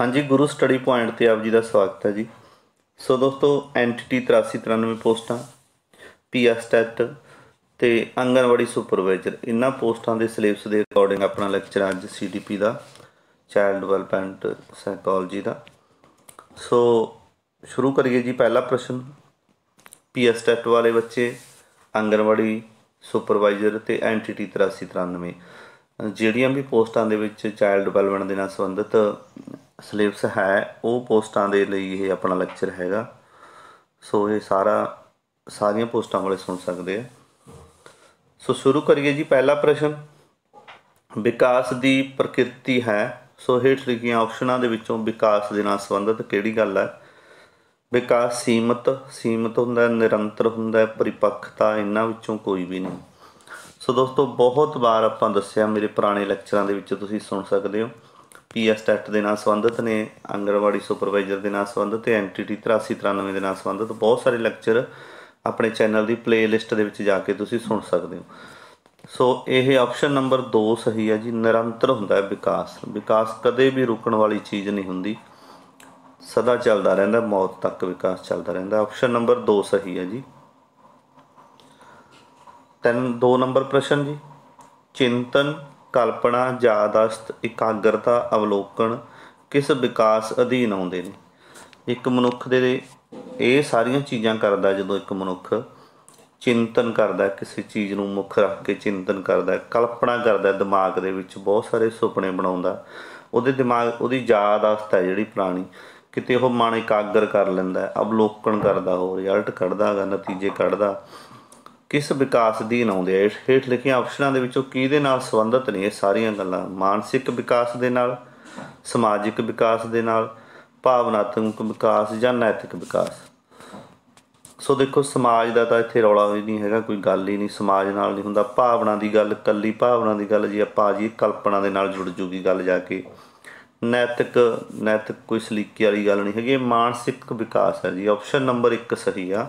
ਹਾਂਜੀ ਗੁਰੂ study point ਤੇ ਆਪ ਜੀ ਦਾ ਸਵਾਗਤ ਹੈ ਜੀ ਸੋ ਦੋਸਤੋ ਐਂਟੀਟੀ 8393 ਪੋਸਟਾਂ ਪੀਐਸ ਟੈਟ ਤੇ ਅੰਗਨਵਾੜੀ ਸੁਪਰਵਾਈਜ਼ਰ ਇਹਨਾਂ ਪੋਸਟਾਂ ਦੇ ਸਿਲੇਬਸ ਦੇ ਅਕੋਰਡਿੰਗ ਆਪਣਾ ਲੈਕਚਰ ਅੱਜ ਸੀਡੀਪੀ ਦਾ ਚਾਈਲਡ ਡਿਵੈਲਪਮੈਂਟ ਸਾਈਕੋਲੋਜੀ ਦਾ ਸੋ ਸ਼ੁਰੂ ਕਰੀਏ ਜੀ ਪਹਿਲਾ ਪ੍ਰਸ਼ਨ ਪੀਐਸ ਟੈਟ ਵਾਲੇ ਬੱਚੇ ਅੰਗਨਵਾੜੀ ਸੁਪਰਵਾਈਜ਼ਰ ਤੇ ਐਂਟੀਟੀ 8393 ਜਿਹੜੀਆਂ ਵੀ ਪੋਸਟਾਂ ਦੇ ਵਿੱਚ ਚਾਈਲਡ ਡਿਵੈਲਪਮੈਂਟ ਦੇ ਨਾਲ ਸੰਬੰਧਿਤ ਸਿਲੇਬਸ ਹੈ ਉਹ ਪੋਸਟਾਂ ਦੇ ਲਈ ਇਹ ਆਪਣਾ ਲੈਕਚਰ ਹੈਗਾ ਸੋ ਇਹ ਸਾਰਾ ਸਾਰੀਆਂ ਪੋਸਟਾਂ ਵਾਲੇ ਸੁਣ ਸਕਦੇ ਆ ਸੋ ਸ਼ੁਰੂ ਕਰੀਏ ਜੀ ਪਹਿਲਾ ਪ੍ਰਸ਼ਨ ਵਿਕਾਸ ਦੀ ਪ੍ਰਕਿਰਤੀ ਹੈ ਸੋ ਹੇਠ ਲਿਖੀਆਂ ਆਪਸ਼ਨਾਂ ਦੇ ਵਿੱਚੋਂ ਵਿਕਾਸ ਦੇ ਨਾਲ ਸੰਬੰਧਿਤ ਕਿਹੜੀ ਗੱਲ ਹੈ ਵਿਕਾਸ ਸੀਮਤ ਸੀਮਤ ਹੁੰਦਾ ਨਿਰੰਤਰ ਹੁੰਦਾ ਪਰਿਪੱਕਤਾ ਇਹਨਾਂ ਵਿੱਚੋਂ ਕੋਈ ਵੀ ਨਹੀਂ ਸੋ ਦੋਸਤੋ ਬਹੁਤ ਵਾਰ ਆਪਾਂ ਦੱਸਿਆ ਮੇਰੇ ਪੁਰਾਣੇ ਲੈਕਚਰਾਂ ਦੇ ਵਿੱਚ ਤੁਸੀਂ ਸੁਣ ਸਕਦੇ ਹੋ ਪੀਐਸ ਟੈਟ ਦੇ ਨਾਲ ਸੰਬੰਧਿਤ ਨੇ ਅੰਗਰਵਾੜੀ ਸੁਪਰਵਾਈਜ਼ਰ ਦੇ ਨਾਲ ਸੰਬੰਧਿਤ ਤੇ ਐਨਟੀਟੀ 8393 ਦੇ ਨਾਲ ਸੰਬੰਧਿਤ ਬਹੁਤ ਸਾਰੇ ਲੈਕਚਰ ਆਪਣੇ ਚੈਨਲ ਦੀ ਪਲੇਲਿਸਟ ਦੇ ਵਿੱਚ ਜਾ ਕੇ ਤੁਸੀਂ ਸੁਣ ਸਕਦੇ ਹੋ ਸੋ ਇਹ ਆਪਸ਼ਨ ਨੰਬਰ 2 ਸਹੀ ਹੈ ਜੀ ਨਿਰੰਤਰ ਹੁੰਦਾ ਹੈ ਵਿਕਾਸ ਵਿਕਾਸ ਕਦੇ ਵੀ ਰੁਕਣ ਵਾਲੀ ਚੀਜ਼ ਨਹੀਂ ਹੁੰਦੀ ਸਦਾ ਚੱਲਦਾ ਰਹਿੰਦਾ ਮੌਤ ਤੱਕ ਵਿਕਾਸ ਚੱਲਦਾ ਰਹਿੰਦਾ ਆਪਸ਼ਨ ਨੰਬਰ 2 ਸਹੀ ਹੈ ਜੀ ਤਨ 2 ਨੰਬਰ ਪ੍ਰਸ਼ਨ ਜੀ ਚਿੰਤਨ ਕਲਪਨਾ ਯਾਦਸਤ ਇਕਾਗਰਤਾ ਅਵਲੋਕਨ ਕਿਸ ਵਿਕਾਸ ਅਧੀਨ ਆਉਂਦੇ ਨੇ ਇੱਕ ਮਨੁੱਖ ਦੇ ਇਹ ਸਾਰੀਆਂ ਚੀਜ਼ਾਂ ਕਰਦਾ ਜਦੋਂ ਇੱਕ ਮਨੁੱਖ ਚਿੰਤਨ ਕਰਦਾ ਕਿਸੇ ਚੀਜ਼ ਨੂੰ ਮੁੱਖ ਰੱਖ ਕੇ ਚਿੰਤਨ ਕਰਦਾ ਕਲਪਨਾ ਕਰਦਾ ਦਿਮਾਗ ਦੇ ਵਿੱਚ ਬਹੁਤ ਸਾਰੇ ਸੁਪਨੇ ਬਣਾਉਂਦਾ ਉਹਦੇ ਦਿਮਾਗ ਉਹਦੀ ਯਾਦਸਤ ਹੈ ਜਿਹੜੀ ਪ੍ਰਾਣੀ ਕਿਤੇ ਉਹ ਮਨ ਇਕਾਗਰ ਕਰ ਲੈਂਦਾ ਅਵਲੋਕਣ ਕਰਦਾ ਉਹ ਰਿਜ਼ਲਟ ਕੱਢਦਾ ਹੈਗਾ ਨਤੀਜੇ ਕੱਢਦਾ ਕਿਸ ਵਿਕਾਸ ਦੀ ਨਾਉਂਦੇ ਆ ਹੇਠ ਲਿਖੀਆਂ ਆਪਸ਼ਨਾਂ ਦੇ ਵਿੱਚੋਂ ਕਿਹਦੇ ਨਾਲ ਸੰਬੰਧਿਤ ਨੇ ਇਹ ਸਾਰੀਆਂ ਗੱਲਾਂ ਮਾਨਸਿਕ ਵਿਕਾਸ ਦੇ ਨਾਲ ਸਮਾਜਿਕ ਵਿਕਾਸ ਦੇ ਨਾਲ ਭਾਵਨਾਤਮਕ ਵਿਕਾਸ ਜਾਂ ਨੈਤਿਕ ਵਿਕਾਸ ਸੋ ਦੇਖੋ ਸਮਾਜ ਦਾ ਤਾਂ ਇੱਥੇ ਰੌਲਾ ਵੀ ਨਹੀਂ ਹੈਗਾ ਕੋਈ ਗੱਲ ਹੀ ਨਹੀਂ ਸਮਾਜ ਨਾਲ ਨਹੀਂ ਹੁੰਦਾ ਭਾਵਨਾ ਦੀ ਗੱਲ ਕੱਲੀ ਭਾਵਨਾ ਦੀ ਗੱਲ ਜੀ ਆਪਾਂ ਜੀ ਕਲਪਨਾ ਦੇ ਨਾਲ ਜੁੜ ਜੂਗੀ ਗੱਲ ਜਾ ਕੇ ਨੈਤਿਕ ਨੈਤਿਕ ਕੋਈ ਸਲੀਕੇ ਵਾਲੀ ਗੱਲ ਨਹੀਂ ਹੈਗੀ ਮਾਨਸਿਕ ਵਿਕਾਸ ਹੈ ਜੀ ਆਪਸ਼ਨ ਨੰਬਰ 1 ਸਹੀ ਆ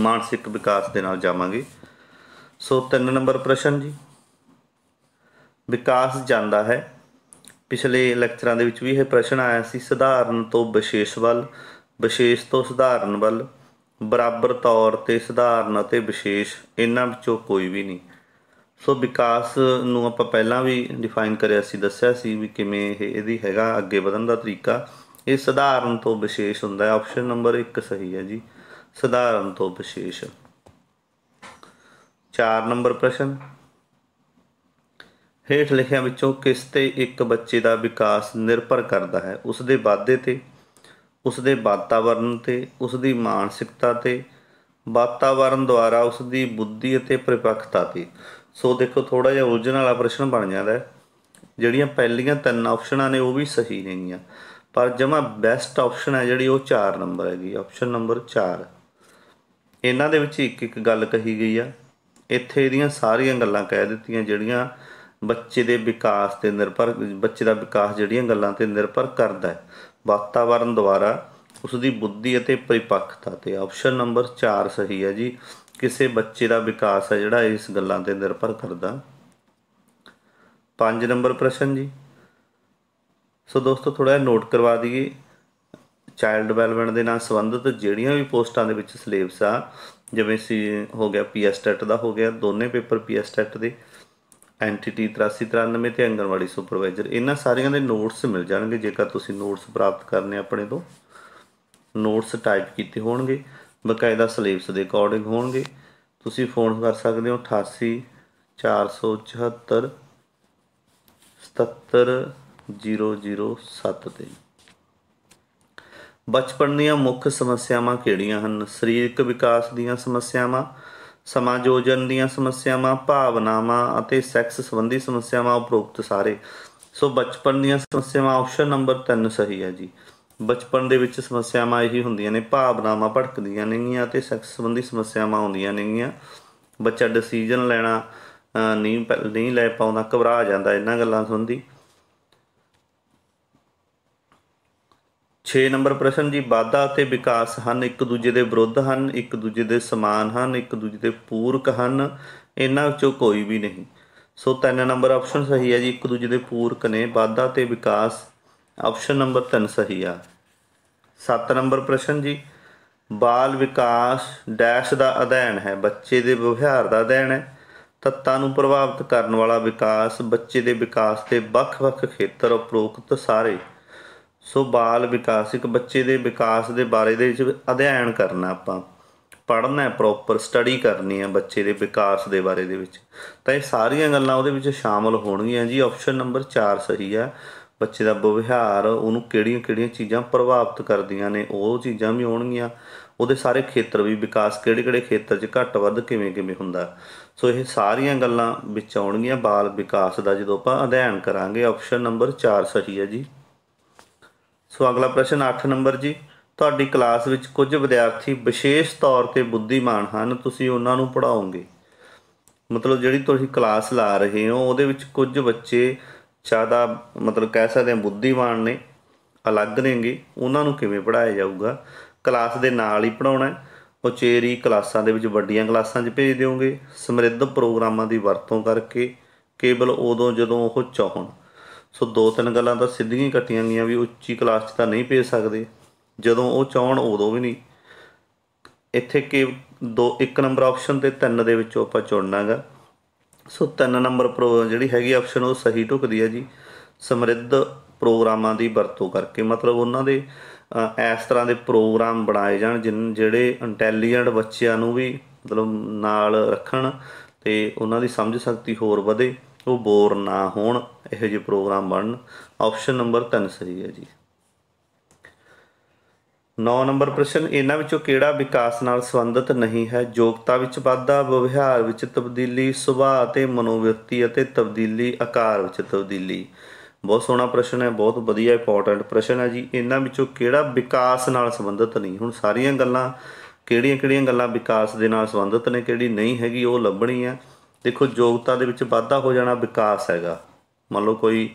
ਮਾਨਸਿਕ ਵਿਕਾਸ ਦੇ ਨਾਲ ਜਾਵਾਂਗੇ ਸੋ 3 ਨੰਬਰ ਪ੍ਰਸ਼ਨ ਜੀ ਵਿਕਾਸ ਜਾਂਦਾ ਹੈ ਪਿਛਲੇ ਲੈਕਚਰਾਂ ਦੇ ਵਿੱਚ ਵੀ ਇਹ ਪ੍ਰਸ਼ਨ ਆਇਆ ਸੀ ਸਧਾਰਨ ਤੋਂ ਵਿਸ਼ੇਸ਼ ਵੱਲ ਵਿਸ਼ੇਸ਼ ਤੋਂ ਸਧਾਰਨ ਵੱਲ ਬਰਾਬਰ ਤੌਰ ਤੇ ਸਧਾਰਨ ਅਤੇ ਵਿਸ਼ੇਸ਼ ਇਹਨਾਂ ਵਿੱਚੋਂ ਕੋਈ ਵੀ ਨਹੀਂ ਸੋ ਵਿਕਾਸ ਨੂੰ ਆਪਾਂ ਪਹਿਲਾਂ ਵੀ ਡਿਫਾਈਨ ਕਰਿਆ ਸੀ ਦੱਸਿਆ ਸੀ ਵੀ ਕਿਵੇਂ ਇਹ ਇਹਦੀ ਹੈਗਾ ਅੱਗੇ ਵਧਣ ਦਾ ਤਰੀਕਾ ਇਹ ਸਧਾਰਨ ਤੋਂ ਵਿਸ਼ੇਸ਼ ਹੁੰਦਾ ਹੈ ਆਪਸ਼ਨ ਨੰਬਰ 1 ਸਹੀ ਹੈ ਜੀ ਸਧਾਰਨ ਤੋਂ ਵਿਸ਼ੇਸ਼ 4 ਨੰਬਰ ਪ੍ਰਸ਼ਨ ਹੇਠ ਲਿਖਿਆਂ ਵਿੱਚੋਂ ਕਿਸ ਤੇ ਇੱਕ ਬੱਚੇ ਦਾ ਵਿਕਾਸ ਨਿਰਭਰ ਕਰਦਾ ਹੈ ਉਸ ਦੇ ਵਾਧੇ ਤੇ ਉਸ ਦੇ ਵਾਤਾਵਰਣ ਤੇ ਉਸ ਦੀ ਮਾਨਸਿਕਤਾ ਤੇ ਵਾਤਾਵਰਣ ਦੁਆਰਾ ਉਸ ਦੀ ਬੁੱਧੀ ਅਤੇ ਪਰਿਪੱਕਤਾ ਤੇ ਸੋ ਦੇਖੋ ਥੋੜਾ ਜਿਹਾ ਉਲਝਣ ਵਾਲਾ ਪ੍ਰਸ਼ਨ ਬਣ ਜਾਂਦਾ ਹੈ ਜਿਹੜੀਆਂ ਪਹਿਲੀਆਂ ਤਿੰਨ ਆਪਸ਼ਨਾਂ ਨੇ ਉਹ ਵੀ ਸਹੀ ਨੇਗੀਆਂ ਪਰ ਜਮਾ ਬੈਸਟ ਆਪਸ਼ਨ ਹੈ ਜਿਹੜੀ ਉਹ 4 ਨੰਬਰ ਹੈਗੀ ਆਪਸ਼ਨ ਨੰਬਰ 4 ਇਹਨਾਂ ਦੇ ਵਿੱਚ ਇੱਕ ਇੱਕ ਗੱਲ ਕਹੀ ਗਈ ਆ ਇੱਥੇ ਇਹਦੀਆਂ ਸਾਰੀਆਂ ਗੱਲਾਂ ਕਹਿ ਦਿੱਤੀਆਂ ਜਿਹੜੀਆਂ ਬੱਚੇ ਦੇ ਵਿਕਾਸ ਤੇ ਨਿਰਭਰ ਬੱਚੇ ਦਾ ਵਿਕਾਸ ਜਿਹੜੀਆਂ ਗੱਲਾਂ ਤੇ ਨਿਰਭਰ ਕਰਦਾ ਹੈ ਵਾਤਾਵਰਣ ਦੁਆਰਾ ਉਸ ਦੀ ਬੁੱਧੀ ਅਤੇ ਪਰਿਪੱਕਤਾ ਤੇ ਆਪਸ਼ਨ ਨੰਬਰ 4 ਸਹੀ ਹੈ ਜੀ ਕਿਸੇ ਬੱਚੇ ਦਾ ਵਿਕਾਸ ਹੈ ਜਿਹੜਾ ਇਸ ਗੱਲਾਂ ਤੇ ਨਿਰਭਰ ਕਰਦਾ 5 ਨੰਬਰ ਪ੍ਰਸ਼ਨ ਜੀ ਸੋ ਦੋਸਤੋ ਥੋੜਾ ਨੋਟ ਕਰਵਾ ਦਈਏ ਚਾਈਲਡ ਡਿਵੈਲਪਮੈਂਟ ਦੇ ਨਾਲ ਸੰਬੰਧਿਤ ਜਿਹੜੀਆਂ ਵੀ ਪੋਸਟਾਂ ਦੇ ਵਿੱਚ ਸਿਲੇਬਸ ਆ ਜਿਵੇਂ ਸੀ ਹੋ ਗਿਆ ਪੀਐਸਟੈਟ ਦਾ ਹੋ ਗਿਆ ਦੋਨੇ ਪੇਪਰ ਪੀਐਸਟੈਟ ਦੇ ਐਂਟੀਟੀ 8393 ਤੇ ਅੰਗਨਵਾੜੀ ਸੁਪਰਵਾਈਜ਼ਰ ਇਹਨਾਂ ਸਾਰਿਆਂ ਦੇ ਨੋਟਸ ਮਿਲ ਜਾਣਗੇ ਜੇਕਰ ਤੁਸੀਂ ਨੋਟਸ ਪ੍ਰਾਪਤ ਕਰਨੇ ਆਪਣੇ ਤੋਂ ਨੋਟਸ ਟਾਈਪ ਕੀਤੇ ਹੋਣਗੇ ਬਕਾਇਦਾ ਸਿਲੇਬਸ ਦੇ ਅਕੋਰਡਿੰਗ ਹੋਣਗੇ ਤੁਸੀਂ ਫੋਨ ਕਰ ਸਕਦੇ ਹੋ 88 474 77 007 ਤੇ ਬਚਪਨ ਦੀਆਂ ਮੁੱਖ ਸਮੱਸਿਆਵਾਂ ਕਿਹੜੀਆਂ ਹਨ ਸਰੀਰਕ ਵਿਕਾਸ ਦੀਆਂ ਸਮੱਸਿਆਵਾਂ ਸਮਾਜੋਜਨ ਦੀਆਂ ਸਮੱਸਿਆਵਾਂ ਭਾਵਨਾਵਾਂ ਅਤੇ ਸੈਕਸ ਸੰਬੰਧੀ ਸਮੱਸਿਆਵਾਂ ਉਪਰੋਕਤ ਸਾਰੇ ਸੋ ਬਚਪਨ ਦੀਆਂ ਸਮੱਸਿਆਵਾਂ ਆਪਸ਼ਨ ਨੰਬਰ 3 ਸਹੀ ਹੈ ਜੀ ਬਚਪਨ ਦੇ ਵਿੱਚ ਸਮੱਸਿਆਵਾਂ ਇਹੀ ਹੁੰਦੀਆਂ ਨੇ ਭਾਵਨਾਵਾਂ ਭੜਕਦੀਆਂ ਨੇਗੀਆਂ ਤੇ ਸੈਕਸ ਸੰਬੰਧੀ ਸਮੱਸਿਆਵਾਂ ਆਉਂਦੀਆਂ ਨੇਗੀਆਂ ਬੱਚਾ ਡਿਸੀਜਨ ਲੈਣਾ ਨਹੀਂ ਨਹੀਂ ਲੈ ਪਾਉਂਦਾ ਘਬਰਾ ਜਾਂਦਾ ਇਹਨਾਂ ਗੱਲਾਂ ਸੰਬੰਧੀ 6 ਨੰਬਰ ਪ੍ਰਸ਼ਨ ਜੀ ਵਾਧਾ ਅਤੇ ਵਿਕਾਸ ਹਨ ਇੱਕ ਦੂਜੇ ਦੇ ਵਿਰੁੱਧ ਹਨ ਇੱਕ ਦੂਜੇ ਦੇ ਸਮਾਨ ਹਨ ਇੱਕ ਦੂਜੇ ਦੇ ਪੂਰਕ ਹਨ ਇਹਨਾਂ ਵਿੱਚੋਂ ਕੋਈ ਵੀ ਨਹੀਂ ਸੋ ਤਿੰਨ ਨੰਬਰ ਆਪਸ਼ਨ ਸਹੀ ਹੈ ਜੀ ਇੱਕ ਦੂਜੇ ਦੇ ਪੂਰਕ ਨੇ ਵਾਧਾ ਤੇ ਵਿਕਾਸ ਆਪਸ਼ਨ ਨੰਬਰ 3 ਸਹੀ ਆ 7 ਨੰਬਰ ਪ੍ਰਸ਼ਨ ਜੀ ਬਾਲ ਵਿਕਾਸ ਡੈਸ਼ ਦਾ ਅਧਿਐਨ ਹੈ ਬੱਚੇ ਦੇ ਵਿਵਹਾਰ ਦਾ ਅਧਿਐਨ ਹੈ ਤੱਤਾਂ ਨੂੰ ਪ੍ਰਭਾਵਿਤ ਕਰਨ ਵਾਲਾ ਵਿਕਾਸ ਬੱਚੇ ਦੇ ਵਿਕਾਸ ਦੇ ਵੱਖ-ਵੱਖ ਖੇਤਰ ਉਪਰੋਕਤ ਸਾਰੇ ਸੋ ਬਾਲ ਵਿਕਾਸ ਇੱਕ ਬੱਚੇ ਦੇ ਵਿਕਾਸ ਦੇ ਬਾਰੇ ਦੇ ਵਿੱਚ ਅਧਿਐਨ ਕਰਨਾ ਆਪਾਂ ਪੜ੍ਹਨਾ ਪ੍ਰੋਪਰ ਸਟੱਡੀ ਕਰਨੀ ਹੈ ਬੱਚੇ ਦੇ ਵਿਕਾਸ ਦੇ ਬਾਰੇ ਦੇ ਵਿੱਚ ਤਾਂ ਇਹ ਸਾਰੀਆਂ ਗੱਲਾਂ ਉਹਦੇ ਵਿੱਚ ਸ਼ਾਮਲ ਹੋਣਗੀਆਂ ਜੀ ਆਪਸ਼ਨ ਨੰਬਰ 4 ਸਹੀ ਆ ਬੱਚੇ ਦਾ ਵਿਵਹਾਰ ਉਹਨੂੰ ਕਿਹੜੀਆਂ-ਕਿਹੜੀਆਂ ਚੀਜ਼ਾਂ ਪ੍ਰਭਾਵਿਤ ਕਰਦੀਆਂ ਨੇ ਉਹ ਚੀਜ਼ਾਂ ਵੀ ਹੋਣਗੀਆਂ ਉਹਦੇ ਸਾਰੇ ਖੇਤਰ ਵੀ ਵਿਕਾਸ ਕਿਹੜੇ-ਕਿਹੜੇ ਖੇਤਰ 'ਚ ਘੱਟ ਵੱਧ ਕਿਵੇਂ-ਕਿਵੇਂ ਹੁੰਦਾ ਸੋ ਇਹ ਸਾਰੀਆਂ ਗੱਲਾਂ ਵਿੱਚ ਆਉਣਗੀਆਂ ਬਾਲ ਵਿਕਾਸ ਦਾ ਜਦੋਂ ਆਪਾਂ ਅਧਿਐਨ ਕਰਾਂਗੇ ਆਪਸ਼ਨ ਨੰਬਰ 4 ਸਹੀ ਹੈ ਜੀ ਸੋ ਅਗਲਾ ਪ੍ਰਸ਼ਨ 8 ਨੰਬਰ ਜੀ ਤੁਹਾਡੀ ਕਲਾਸ ਵਿੱਚ ਕੁਝ ਵਿਦਿਆਰਥੀ ਵਿਸ਼ੇਸ਼ ਤੌਰ ਤੇ ਬੁੱਧੀਮਾਨ ਹਨ ਤੁਸੀਂ ਉਹਨਾਂ ਨੂੰ ਪੜਾਉਂਗੇ ਮਤਲਬ ਜਿਹੜੀ ਤੁਸੀਂ ਕਲਾਸ ਲਾ ਰਹੇ ਹੋ ਉਹਦੇ ਵਿੱਚ ਕੁਝ ਬੱਚੇ ਜ਼ਿਆਦਾ ਮਤਲਬ ਕਹਿ ਸਕਦੇ ਆ ਬੁੱਧੀਮਾਨ ਨੇ ਅਲੱਗ ਨੇਗੇ ਉਹਨਾਂ ਨੂੰ ਕਿਵੇਂ ਪੜਾਇਆ ਜਾਊਗਾ ਕਲਾਸ ਦੇ ਨਾਲ ਹੀ ਪੜਾਉਣਾ ਹੈ ਉਚੇਰੀ ਕਲਾਸਾਂ ਦੇ ਵਿੱਚ ਵੱਡੀਆਂ ਕਲਾਸਾਂ 'ਚ ਭੇਜ ਦਿਓਗੇ ਸਮਰਿੱਧ ਪ੍ਰੋਗਰਾਮਾਂ ਦੀ ਵਰਤੋਂ ਕਰਕੇ ਕੇਵਲ ਉਦੋਂ ਜਦੋਂ ਉਹ ਚਾਹਣ ਸੋ ਦੋ ਤਿੰਨ ਗੱਲਾਂ ਤਾਂ ਸਿੱਧੀਆਂ ਹੀ ਕੱਟੀਆਂ ਗਈਆਂ ਵੀ ਉੱਚੀ ਕਲਾਸ 'ਚ ਤਾਂ ਨਹੀਂ ਪੇ ਸਕਦੇ ਜਦੋਂ ਉਹ ਚਾਹਣ ਉਦੋਂ ਵੀ ਨਹੀਂ ਇੱਥੇ ਕਿ ਦੋ ਇੱਕ ਨੰਬਰ ਆਪਸ਼ਨ ਤੇ ਤਿੰਨ ਦੇ ਵਿੱਚੋਂ ਆਪਾਂ ਚੁਣਨਾਗਾ ਸੋ ਤਿੰਨ ਨੰਬਰ ਜਿਹੜੀ ਹੈਗੀ ਆਪਸ਼ਨ ਉਹ ਸਹੀ ਢੁਕਦੀ ਹੈ ਜੀ ਸਮਰਿੱਧ ਪ੍ਰੋਗਰਾਮਾਂ ਦੀ ਵਰਤੋਂ ਕਰਕੇ ਮਤਲਬ ਉਹਨਾਂ ਦੇ ਇਸ ਤਰ੍ਹਾਂ ਦੇ ਪ੍ਰੋਗਰਾਮ ਬਣਾਏ ਜਾਣ ਜਿਹੜੇ ਇੰਟੈਲੀਜੈਂਟ ਬੱਚਿਆਂ ਨੂੰ ਵੀ ਮਤਲਬ ਨਾਲ ਰੱਖਣ ਤੇ ਉਹਨਾਂ ਦੀ ਸਮਝ ਸ਼ਕਤੀ ਹੋਰ ਵਧੇ ਉਹ ਬੋਰ ਨਾ ਹੋਣ ਇਹੋ ਜਿਹੇ ਪ੍ਰੋਗਰਾਮ ਬਣਨ ਆਪਸ਼ਨ ਨੰਬਰ 3 ਸਹੀ ਹੈ ਜੀ 9 ਨੰਬਰ ਪ੍ਰਸ਼ਨ ਇਹਨਾਂ ਵਿੱਚੋਂ ਕਿਹੜਾ ਵਿਕਾਸ ਨਾਲ ਸੰਬੰਧਿਤ ਨਹੀਂ ਹੈ ਯੋਗਤਾ ਵਿੱਚ ਵਾਧਾ ਵਿਵਹਾਰ ਵਿੱਚ ਤਬਦੀਲੀ ਸੁਭਾਅ ਅਤੇ ਮਨੋਵਿਰਤੀ ਅਤੇ ਤਬਦੀਲੀ ਆਕਾਰ ਵਿੱਚ ਤਬਦੀਲੀ ਬਹੁਤ ਸੋਹਣਾ ਪ੍ਰਸ਼ਨ ਹੈ ਬਹੁਤ ਵਧੀਆ ਇੰਪੋਰਟੈਂਟ ਪ੍ਰਸ਼ਨ ਹੈ ਜੀ ਇਹਨਾਂ ਵਿੱਚੋਂ ਕਿਹੜਾ ਵਿਕਾਸ ਨਾਲ ਸੰਬੰਧਿਤ ਨਹੀਂ ਹੁਣ ਸਾਰੀਆਂ ਗੱਲਾਂ ਕਿਹੜੀਆਂ-ਕਿਹੜੀਆਂ ਗੱਲਾਂ ਵਿਕਾਸ ਦੇ ਨਾਲ ਸੰਬੰਧਿਤ ਨੇ ਕਿਹੜੀ ਨਹੀਂ ਹੈਗੀ ਉਹ ਲੱਭਣੀ ਹੈ ਦੇਖੋ ਯੋਗਤਾ ਦੇ ਵਿੱਚ ਵਾਧਾ ਹੋ ਜਾਣਾ ਵਿਕਾਸ ਹੈਗਾ ਮੰਨ ਲਓ ਕੋਈ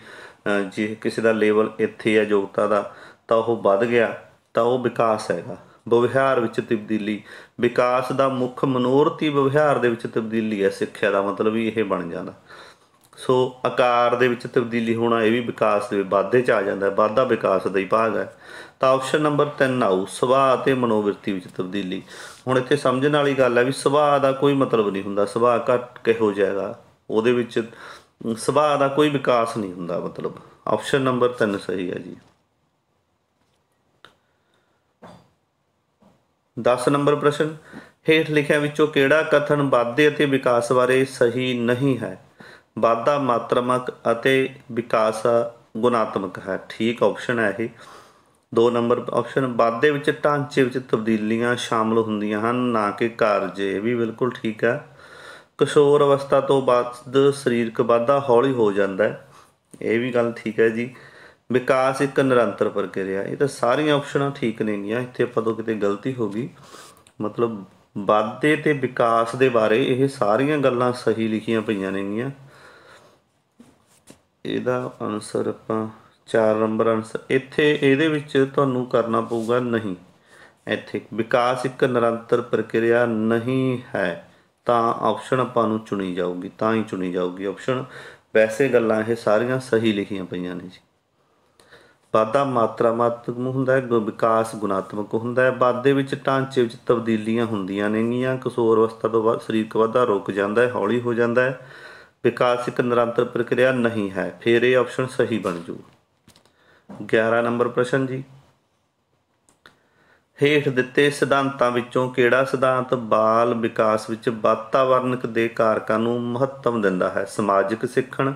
ਜੇ ਕਿਸੇ ਦਾ ਲੈਵਲ ਇੱਥੇ ਹੈ ਯੋਗਤਾ ਦਾ ਤਾਂ ਉਹ ਵੱਧ ਗਿਆ ਤਾਂ ਉਹ ਵਿਕਾਸ ਹੈਗਾ ਵਿਵਹਾਰ ਵਿੱਚ ਤਬਦੀਲੀ ਵਿਕਾਸ ਦਾ ਮੁੱਖ ਮਨੋਰਤੀ ਵਿਵਹਾਰ ਦੇ ਵਿੱਚ ਤਬਦੀਲੀ ਹੈ ਸਿੱਖਿਆ ਦਾ ਮਤਲਬ ਵੀ ਇਹ ਬਣ ਜਾਂਦਾ ਸੋ ਆਕਾਰ ਦੇ ਵਿੱਚ ਤਬਦੀਲੀ ਹੋਣਾ ਇਹ ਵੀ ਵਿਕਾਸ ਦੇ ਵਾਧੇ ਚ ਆ ਜਾਂਦਾ ਹੈ ਵਾਧਾ ਵਿਕਾਸ ਦਾ ਹੀ ਭਾਗ ਹੈ ਤਾਂ ਆਪਸ਼ਨ ਨੰਬਰ 3 ਆਉ ਸੁਭਾਅ ਅਤੇ ਮਨੋਵਿਰਤੀ ਵਿੱਚ ਤਬਦੀਲੀ ਹੁਣ ਇੱਥੇ ਸਮਝਣ ਵਾਲੀ ਗੱਲ ਹੈ ਵੀ ਸੁਭਾਅ ਦਾ ਕੋਈ ਮਤਲਬ ਨਹੀਂ ਹੁੰਦਾ ਸੁਭਾਅ ਘਟ ਕਿਹੋ ਜਾਏਗਾ ਉਹਦੇ ਵਿੱਚ ਸੁਭਾਅ ਦਾ ਕੋਈ ਵਿਕਾਸ ਨਹੀਂ ਹੁੰਦਾ ਮਤਲਬ ਆਪਸ਼ਨ ਨੰਬਰ 3 ਸਹੀ ਹੈ ਜੀ 10 ਨੰਬਰ ਪ੍ਰਸ਼ਨ ਹੇਠ ਲਿਖਿਆ ਵਿੱਚੋਂ ਕਿਹੜਾ ਕਥਨ ਵਾਧੇ ਅਤੇ ਵਿਕਾਸ ਬਾਰੇ ਸਹੀ ਨਹੀਂ ਹੈ ਵਾਧਾ ਮਾਤਰਮਕ ਅਤੇ ਵਿਕਾਸ ਗੁਣਾਤਮਕ ਹੈ ਠੀਕ ਆਪਸ਼ਨ ਹੈ ਇਹ 2 ਨੰਬਰ ਆਪਸ਼ਨ ਵਾਧੇ ਵਿੱਚ ਢਾਂਚੇ ਵਿੱਚ ਤਬਦੀਲੀਆਂ ਸ਼ਾਮਲ ਹੁੰਦੀਆਂ ਹਨ ਨਾ ਕਿ ਕਾਰਜ ਇਹ ਵੀ ਬਿਲਕੁਲ ਠੀਕ ਹੈ ਕਿਸ਼ੋਰ ਅਵਸਥਾ ਤੋਂ ਬਾਅਦ ਸਰੀਰਕ ਵਾਧਾ ਹੌਲੀ ਹੋ ਜਾਂਦਾ ਹੈ ਇਹ ਵੀ ਗੱਲ ਠੀਕ ਹੈ ਜੀ ਵਿਕਾਸ ਇੱਕ ਨਿਰੰਤਰ ਪ੍ਰਕਿਰਿਆ ਇਹ ਤਾਂ ਸਾਰੀਆਂ ਆਪਸ਼ਨਾਂ ਠੀਕ ਨੇਗੀਆਂ ਇੱਥੇ ਆਪਾਂ ਤੋਂ ਕਿਤੇ ਗਲਤੀ ਹੋ ਗਈ ਮਤਲਬ ਵਾਧੇ ਤੇ ਵਿਕਾਸ ਦੇ ਬਾਰੇ ਇਹ ਸਾਰੀਆਂ ਗੱਲਾਂ ਸਹੀ ਲਿਖੀਆਂ ਪਈਆਂ ਨੇਗੀਆਂ ਇਹਦਾ ਅਨਸਰ ਆਪਾਂ 4 ਨੰਬਰ ਅਨਸਰ ਇੱਥੇ ਇਹਦੇ ਵਿੱਚ ਤੁਹਾਨੂੰ ਕਰਨਾ ਪਊਗਾ ਨਹੀਂ ਇੱਥੇ ਵਿਕਾਸ ਇੱਕ ਨਿਰੰਤਰ ਪ੍ਰਕਿਰਿਆ ਨਹੀਂ ਹੈ ਤਾਂ ਆਪਸ਼ਨ ਆਪਾਂ ਨੂੰ ਚੁਣੀ ਜਾਊਗੀ ਤਾਂ ਹੀ ਚੁਣੀ ਜਾਊਗੀ ਆਪਸ਼ਨ ਵੈਸੇ ਗੱਲਾਂ ਇਹ ਸਾਰੀਆਂ ਸਹੀ ਲਿਖੀਆਂ ਪਈਆਂ ਨੇ ਜੀ ਵਾਧਾ ਮਾਤਰਾਤਮਕ ਹੁੰਦਾ ਹੈ ਵਿਕਾਸ ਗੁਣਾਤਮਕ ਹੁੰਦਾ ਹੈ ਵਾਧੇ ਵਿੱਚ ਟਾਂਚੇ ਵਿੱਚ ਤਬਦੀਲੀਆਂ ਹੁੰਦੀਆਂ ਨੇਗੀਆਂ ਕਿਸ਼ੋਰ ਅਵਸਥਾ ਤੋਂ ਬਾਅਦ ਸਰੀਰਕ ਵਾਧਾ ਰੁਕ ਜਾਂਦਾ ਹੈ ਹੌਲੀ ਹੋ ਜਾਂਦਾ ਹੈ ਵਿਕਾਸ ਇੱਕ ਨਿਰੰਤਰ ਪ੍ਰਕਿਰਿਆ ਨਹੀਂ ਹੈ ਫਿਰ ਇਹ ਆਪਸ਼ਨ ਸਹੀ ਬਣ ਜੂ 11 ਨੰਬਰ ਪ੍ਰਸ਼ਨ ਜੀ ਹੇਠ ਦਿੱਤੇ ਸਿਧਾਂਤਾਂ ਵਿੱਚੋਂ ਕਿਹੜਾ ਸਿਧਾਂਤ ਬਾਲ ਵਿਕਾਸ ਵਿੱਚ ਵਾਤਾਵਰਣਕ ਦੇ ਕਾਰਕਾਂ ਨੂੰ ਮਹੱਤਵ ਦਿੰਦਾ ਹੈ ਸਮਾਜਿਕ ਸਿੱਖਣ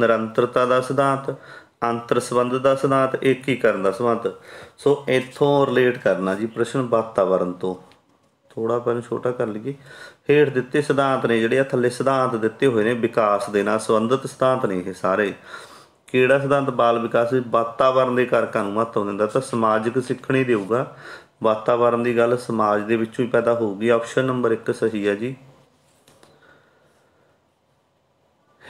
ਨਿਰੰਤਰਤਾ ਦਾ ਸਿਧਾਂਤ ਅੰਤਰ ਸੰਬੰਧ ਦਾ ਸਿਧਾਂਤ ਏਕੀਕਰਨ ਦਾ ਸਿਧਾਂਤ ਸੋ ਇਥੋਂ ਰਿਲੇਟ ਕਰਨਾ ਜੀ ਪ੍ਰਸ਼ਨ ਵਾਤਾਵਰਣ ਤੋਂ ਥੋੜਾ ਪਰ ਛੋਟਾ ਕਰ ਲਈਏ ਹੇਠ ਦਿੱਤੇ ਸਿਧਾਂਤ ਨੇ ਜਿਹੜੇ ਆ ਥੱਲੇ ਸਿਧਾਂਤ ਦਿੱਤੇ ਹੋਏ ਨੇ ਵਿਕਾਸ ਦੇ ਨਾਲ ਸੰਬੰਧਿਤ ਸਿਧਾਂਤ ਨੇ ਇਹ ਸਾਰੇ ਕਿਹੜਾ ਸਿਧਾਂਤ ਬਾਲ ਵਿਕਾਸ ਵਿੱਚ ਵਾਤਾਵਰਣ ਦੇ ਕਾਰਕਾਂ ਨੂੰ ਮਹੱਤਵ ਦਿੰਦਾ ਤਾਂ ਸਮਾਜਿਕ ਸਿੱਖਣੀ ਦੇਊਗਾ ਵਾਤਾਵਰਣ ਦੀ ਗੱਲ ਸਮਾਜ ਦੇ ਵਿੱਚੋਂ ਹੀ ਪੈਦਾ ਹੋਊਗੀ ਆਪਸ਼ਨ ਨੰਬਰ 1 ਸਹੀ ਹੈ ਜੀ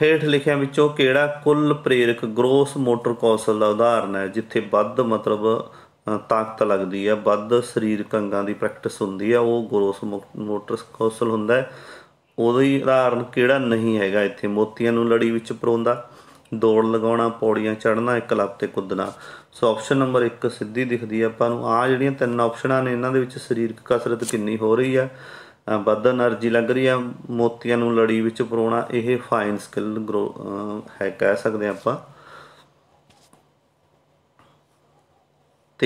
ਹੇਠ ਲਿਖਿਆਂ ਵਿੱਚੋਂ ਕਿਹੜਾ ਕੁੱਲ ਪ੍ਰੇਰਕ ਗ੍ਰੋਸ ਮੋਟਰ ਕੌਸਲ ਦਾ ਉਦਾਹਰਣ ਹੈ ਜਿੱਥੇ ਵੱਧ ਮਤਲਬ ਤਾਕਤ ਲੱਗਦੀ ਹੈ ਵੱਧ ਸਰੀਰਕ ਅੰਗਾਂ ਦੀ ਪ੍ਰੈਕਟਿਸ ਹੁੰਦੀ ਹੈ ਉਹ ਗ੍ਰੋਸ ਮੋਟਰ ਕੌਸਲ ਹੁੰਦਾ ਹੈ ਉਹਦਾ ਹੀ ਉਦਾਹਰਣ ਕਿਹੜਾ ਨਹੀਂ ਹੈਗਾ ਇੱਥੇ ਮੋਤੀਆਂ ਨੂੰ ਲੜੀ ਵਿੱਚ ਪਰੋਂਦਾ ਦੌੜ ਲਗਾਉਣਾ ਪੌੜੀਆਂ ਚੜ੍ਹਨਾ ਇੱਕ ਲੱਪ ਤੇ ਕੁੱਦਣਾ ਸੋ ਆਪਸ਼ਨ ਨੰਬਰ 1 ਸਿੱਧੀ ਦਿਖਦੀ ਆ ਆਪਾਂ ਨੂੰ ਆ ਜਿਹੜੀਆਂ ਤਿੰਨ ਆਪਸ਼ਨਾਂ ਨੇ ਇਹਨਾਂ ਦੇ ਵਿੱਚ ਸਰੀਰਕ ਕਸਰਤ ਕਿੰਨੀ ਹੋ ਰਹੀ ਆ ਵੱਧ એનર્ਜੀ ਲੱਗ ਰਹੀ ਆ ਮੋਤੀਆਂ ਨੂੰ ਲੜੀ ਵਿੱਚ ਪਰੋਣਾ ਇਹ ਫਾਈਨ ਸਕਿੱਲ ਹੈ ਕਹਿ ਸਕਦੇ ਆਪਾਂ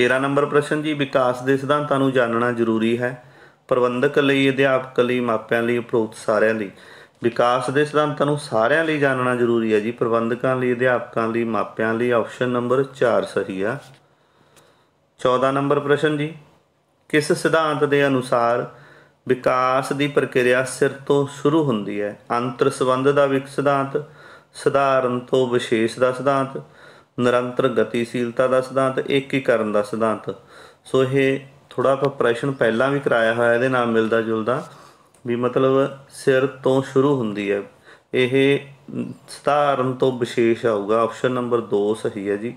13 ਨੰਬਰ ਪ੍ਰਸ਼ਨ ਜੀ ਵਿਕਾਸ ਦੇ ਸਿਧਾਂਤਾਂ ਨੂੰ ਜਾਣਨਾ ਜ਼ਰੂਰੀ ਹੈ ਪ੍ਰਬੰਧਕ ਲਈ ਅਧਿਆਪਕ ਲਈ ਮਾਪਿਆਂ ਲਈ ਉਪਰੋਕਤ ਸਾਰਿਆਂ ਲਈ ਵਿਕਾਸ ਦੇ ਸਿਧਾਂਤਾਂ ਨੂੰ ਸਾਰਿਆਂ ਲਈ ਜਾਣਨਾ ਜ਼ਰੂਰੀ ਹੈ ਜੀ ਪ੍ਰਬੰਧਕਾਂ ਲਈ ਅਧਿਆਪਕਾਂ ਲਈ ਮਾਪਿਆਂ ਲਈ ਆਪਸ਼ਨ ਨੰਬਰ 4 ਸਹੀ ਆ 14 ਨੰਬਰ ਪ੍ਰਸ਼ਨ ਜੀ ਕਿਸ ਸਿਧਾਂਤ ਦੇ ਅਨੁਸਾਰ ਵਿਕਾਸ ਦੀ ਪ੍ਰਕਿਰਿਆ ਸਿਰ ਤੋਂ ਸ਼ੁਰੂ ਹੁੰਦੀ ਹੈ ਅੰਤਰ ਸੰਬੰਧ ਦਾ ਵਿਕ ਸਿਧਾਂਤ ਸਧਾਰਨ ਤੋਂ ਵਿਸ਼ੇਸ਼ ਦਾ ਸਿਧਾਂਤ ਨਿਰੰਤਰ ਗਤੀਸ਼ੀਲਤਾ ਦਾ ਸਿਧਾਂਤ ਏਕੀਕਰਨ ਦਾ ਸਿਧਾਂਤ ਸੋ ਇਹ ਥੋੜਾ ਆਪਾਂ ਪ੍ਰਸ਼ਨ ਪਹਿਲਾਂ ਵੀ ਕਰਾਇਆ ਹੋਇਆ ਇਹਦੇ ਨਾਲ ਮਿਲਦਾ ਜੁਲਦਾ ਵੀ ਮਤਲਬ ਸਿਰ ਤੋਂ ਸ਼ੁਰੂ ਹੁੰਦੀ ਹੈ ਇਹ ਸਧਾਰਨ ਤੋਂ ਵਿਸ਼ੇਸ਼ ਆਊਗਾ ਆਪਸ਼ਨ ਨੰਬਰ 2 ਸਹੀ ਹੈ ਜੀ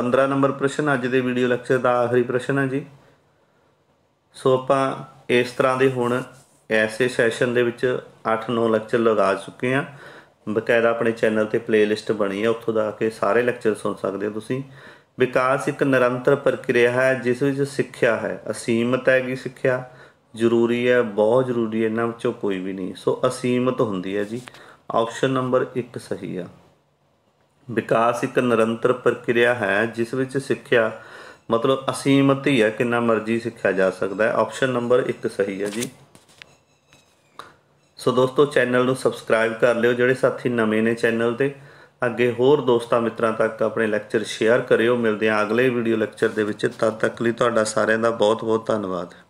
15 ਨੰਬਰ ਪ੍ਰਸ਼ਨ ਅੱਜ ਦੇ ਵੀਡੀਓ ਲੈਕਚਰ ਦਾ ਆਖਰੀ ਪ੍ਰਸ਼ਨ ਹੈ ਜੀ ਸੋ ਆਪਾਂ ਇਸ ਤਰ੍ਹਾਂ ਦੇ ਹੁਣ ਐਸੇ ਸੈਸ਼ਨ ਦੇ ਵਿੱਚ 8-9 ਲੈਕਚਰ ਲਗਾ ਚੁੱਕੇ ਆ ਬਕਾਇਦਾ ਆਪਣੇ ਚੈਨਲ ਤੇ ਪਲੇਲਿਸਟ ਬਣੀ ਹੈ ਉੱਥੋਂ ਦਾ ਕੇ ਸਾਰੇ ਲੈਕਚਰ ਸੁਣ ਸਕਦੇ ਹੋ ਤੁਸੀਂ ਵਿਕਾਸ ਇੱਕ ਨਿਰੰਤਰ ਪ੍ਰਕਿਰਿਆ ਹੈ ਜਿਸ ਵਿੱਚ ਸਿੱਖਿਆ ਹੈ ਅਸੀਮਤ ਹੈਗੀ ਸਿੱਖਿਆ ਜ਼ਰੂਰੀ ਹੈ ਬਹੁਤ ਜ਼ਰੂਰੀ ਹੈ ਇਹਨਾਂ ਵਿੱਚੋਂ ਕੋਈ ਵੀ ਨਹੀਂ ਸੋ ਅਸੀਮਤ ਹੁੰਦੀ ਹੈ ਜੀ ਆਪਸ਼ਨ ਨੰਬਰ 1 ਸਹੀ ਆ ਵਿਕਾਸ ਇੱਕ ਨਿਰੰਤਰ ਪ੍ਰਕਿਰਿਆ ਹੈ ਜਿਸ ਵਿੱਚ ਸਿੱਖਿਆ ਮਤਲਬ ਅਸੀਮਤ ਹੀ ਹੈ ਕਿੰਨਾ ਮਰਜ਼ੀ ਸਿੱਖਿਆ ਜਾ ਸਕਦਾ ਹੈ ਆਪਸ਼ਨ ਨੰਬਰ 1 ਸਹੀ ਹੈ ਜੀ ਸੋ ਦੋਸਤੋ ਚੈਨਲ ਨੂੰ ਸਬਸਕ੍ਰਾਈਬ ਕਰ ਲਿਓ ਜਿਹੜੇ ਸਾਥੀ ਨਵੇਂ ਨੇ ਚੈਨਲ ਤੇ ਅੱਗੇ ਹੋਰ ਦੋਸਤਾਂ ਮਿੱਤਰਾਂ ਤੱਕ ਆਪਣੇ ਲੈਕਚਰ ਸ਼ੇਅਰ ਕਰਿਓ ਮਿਲਦੇ ਆਂ ਅਗਲੇ ਵੀਡੀਓ ਲੈਕਚਰ ਦੇ ਵਿੱਚ ਤਦ ਤੱਕ ਲਈ ਤੁਹਾਡਾ ਸਾਰਿਆਂ ਦਾ ਬਹੁਤ ਬਹੁਤ ਧੰਨਵਾਦ